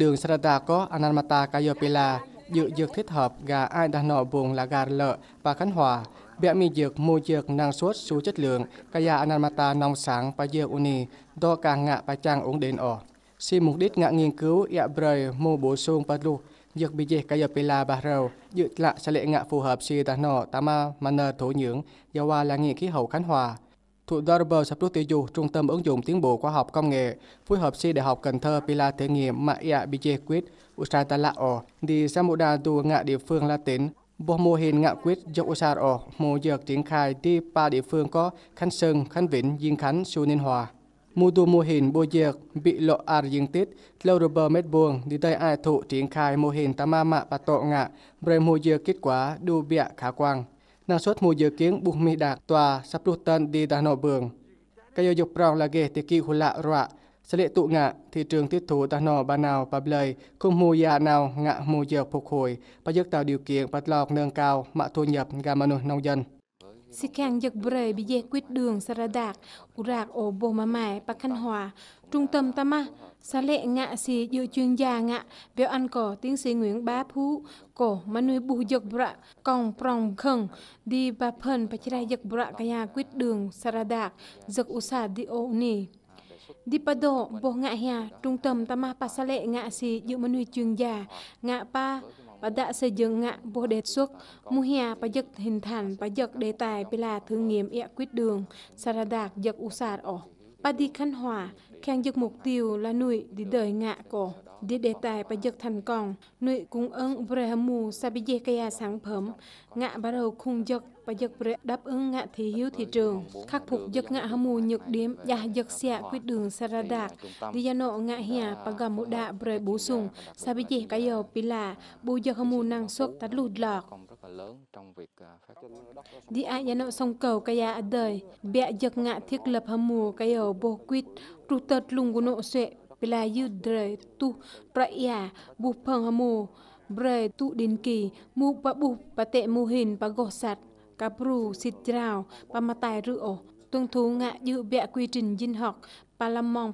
Đường Sarada có Anamata Kayopila, dự dược thích hợp gà ai đã nọ vùng là gà lợ và Khánh Hòa, bẻ mì dược mua dược năng suất số chất lượng, kaya Anamata nông sáng và dược uni, do càng ngạ và trang uống đến ở. Xin mục đích ngạ nghiên cứu ẹ brời mua bổ sung và lụ, dược bì dệt kaya pila bà rầu, dự lạ sẽ lệ ngạ phù hợp si đã nọ tama manner thổ nhưỡng, do là nghị khí hậu Khánh Hòa. Thuộc Darber sắp rút tiêu du, Trung tâm ứng dụng tiến bộ khoa học công nghệ, phối hợp si Đại học Cần Thơ Pila thử nghiệm mà IABJ quyết, Usatalao, đi Samuda tu ngạ địa phương Latin, bộ mô hình ngạ quyết do Usaro, mô dược triển khai đi ba địa phương có Khánh Sơn, Khánh Vĩnh, Diên Khánh, Su Ninh Hòa. Mô tu mô hình bô dược bị lộ ar dương tít, lâu rồi bờ mét buông, đi tới ai thụ triển khai mô hình tamama và tổ ngạ, rồi mô dược kết quả đu bịa khả quang năng suất mùa dự kiến bụng mì đạt tòa sắp rút tân đi đà nọ bường. Cây yêu dục rong là ghê tiết kỳ hù lạ rọa, sẽ lệ tụ ngạ, thị trường tiết thủ đà nọ bà nào bà blời, không mùa dạ nào ngạ mùa dược phục hồi, và giúp tạo điều kiện bắt lọc nâng cao mạ thu nhập gà mà nông dân. Sĩ khang giật bời bị giải quyết đường Saradak, Urak ở Bồ Mà Mải, Bắc Khăn Hòa, trung tâm Tama, xá lệ ngạ sĩ dự chuyên gia ngạ, béo ăn cỏ tiến sĩ Nguyễn Bá Phú, cổ mà nuôi bù bạ, còn prong khẩn, đi bà phần bà chai giật bạ kaya quyết đường Saradak, giật ủ xà đi ô nì. Dipado, bồ ngạ hà, trung tâm Tama Pasalệ ngạ sĩ dự mà nuôi chuyên gia, ngạ pa, và đã xây dựng ngã bố đề xuất mu hia và dựng hình thành và dựng đề tài về là thử nghiệm ẹ quyết đường saradak u sạt ở bà đi khăn hòa khang dựng mục tiêu là nuôi đi đời ngạ cổ đi đề tài và dược thành còn nội cung ơn Brehamu Sabije Kaya sản phẩm ngạ bắt đầu khung dược và dược bre đáp ứng ngạ thị hiếu thị trường khắc phục dược ngạ hamu nhược điểm và dược xạ quyết đường Sarada đi gia nộ ngạ hìa và gà mộ đạ bre bổ sung Sabije Kaya Pila bù dược hamu năng suất tắt lụt lọt đi ai gia nộ sông cầu Kaya ở à đời bẹ dược ngạ thiết lập hamu Kaya à bô quyết rụt tật lùng của nộ xuệ pela yu dre tu praya bu phang hamo bre tu din kỳ mu pa bu pa mu hin pa gò sạt cà bru xịt rào pa ma ngạ dự bẹ quy trình dinh học pa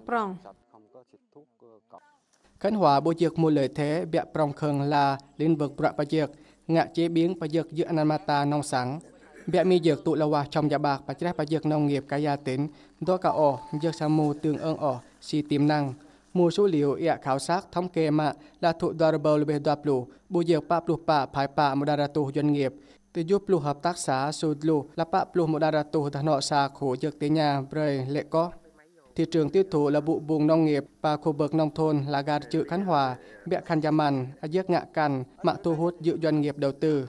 prong Khánh Hòa bố dược mua lợi thế bẹ prong khương là lĩnh vực bọa pa ngạ chế biến pa dược dự anamata nông bẹ mi dược tụ lâu trong nhà dạ bạc và chế pa nông nghiệp cái gia tính đó cả ổ dược sa mù tương si tiềm năng số liệu khảo sát thống kê mà là là bởi doanh nghiệp giúp hợp tác xã nhà thị trường tiêu thụ là vụ vùng nông nghiệp và khu vực nông thôn là gạt chữ Khánh Hòa, Bẹ Khăn Gia Màn, Giếc Ngạ Cằn, mạng thu hút dự doanh nghiệp đầu tư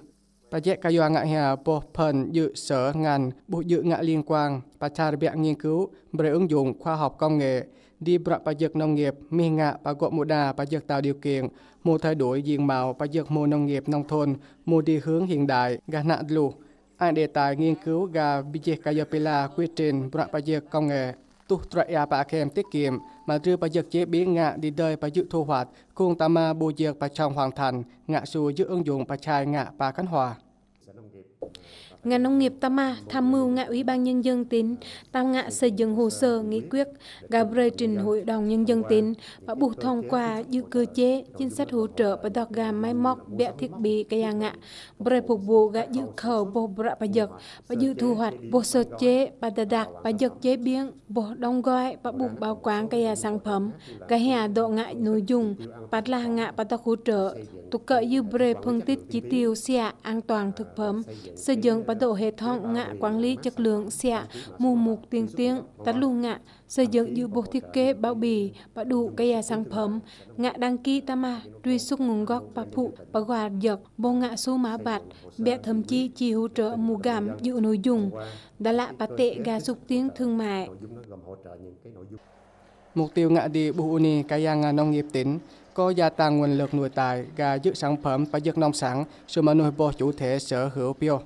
bà dạy cả yoa ngạ hè bộ phận dự sở ngành bộ dự ngã liên quan bà trà bẹ nghiên cứu về ứng dụng khoa học công nghệ đi bạ bà dược nông nghiệp mi ngã bà gộ mô đà bà dược tạo điều kiện mô thay đổi diện mạo bà dược mô nông nghiệp nông thôn mô đi hướng hiện đại gà nạn lù ai đề tài nghiên cứu gà bì dê quy trình bạ bà dược công nghệ tu trại à bà kèm tiết kiệm mà rư bà dược chế biến ngạ đi đời bà dự thu hoạch cùng tà ma bù dược bà trong hoàn thành ngạ xù dự ứng dụng bà chai ngạ ba cánh hòa ngành nông nghiệp Tama tham mưu ngã Ủy ban Nhân dân tỉnh tam ngã xây dựng hồ sơ nghị quyết gabre trình Hội đồng Nhân dân tỉnh và buộc thông qua dự cơ chế chính sách hỗ trợ và đọc gà máy móc bẹ thiết bị cây à ngạ bởi phục vụ gà dự khẩu bồ bạ và giật và dự thu hoạch bồ sơ chế và đà đặc và giật chế biến bồ đông gói và buộc bảo quản cây à sản phẩm cây hè độ ngại nội dung và là ngạ và đọc hỗ trợ tục cỡ dư bề phân tích chỉ tiêu xe an toàn thực phẩm xây dựng bắt đầu hệ thống ngã quản lý chất lượng xạ mù mục tiền tiếng tắt lù ngã xây dựng dự bộ thiết kế bao bì và đủ cây sản phẩm ngã đăng ký tam tama truy xuất nguồn gốc và phụ và quà giật bộ ngã số má bạt bẹ thậm chí chỉ hỗ trợ mù gàm dự nội dung đã lạ bà tệ gà xúc tiếng thương mại Mục tiêu ngã đi bộ uni Buuni ngã nông nghiệp tỉnh có gia tăng nguồn lực nuôi tài gà giữ sản phẩm và dược nông sản, sự mà nuôi bò chủ thể sở hữu bio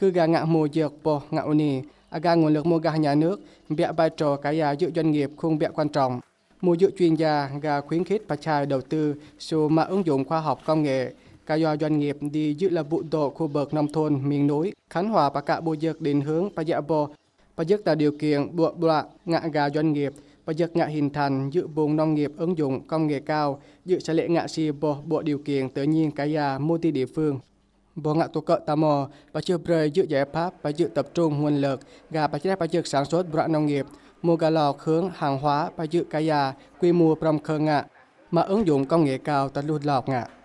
cứ gà ngạ mùa dược bò ngạ uni, aga à nguồn lực mua gà nhà nước, bịa vai trò cái à giá dự doanh nghiệp không bịa quan trọng. Mua dự chuyên gia gà khuyến khích và trài đầu tư số mà ứng dụng khoa học công nghệ, cả do doanh nghiệp đi dự là vụ độ khu vực nông thôn miền núi khánh hòa và cả bộ dược định hướng và dạ bò và dược tạo điều kiện buộc bọa ngạ gà doanh nghiệp và dược ngạ hình thành dự vùng nông nghiệp ứng dụng công nghệ cao dự sẽ lệ ngạ si bộ bộ điều kiện tự nhiên cả già multi địa phương Bộ ngạc tù cỡ tà mò, và chưa bơi dự giải pháp và dự tập trung nguồn lực, gà và chế bà dự sản xuất bra nông nghiệp, mua gà lò hướng hàng hóa và dự cà già quy mô trong khơ ngạ, mà ứng dụng công nghệ cao tận lụt lọc ngạ.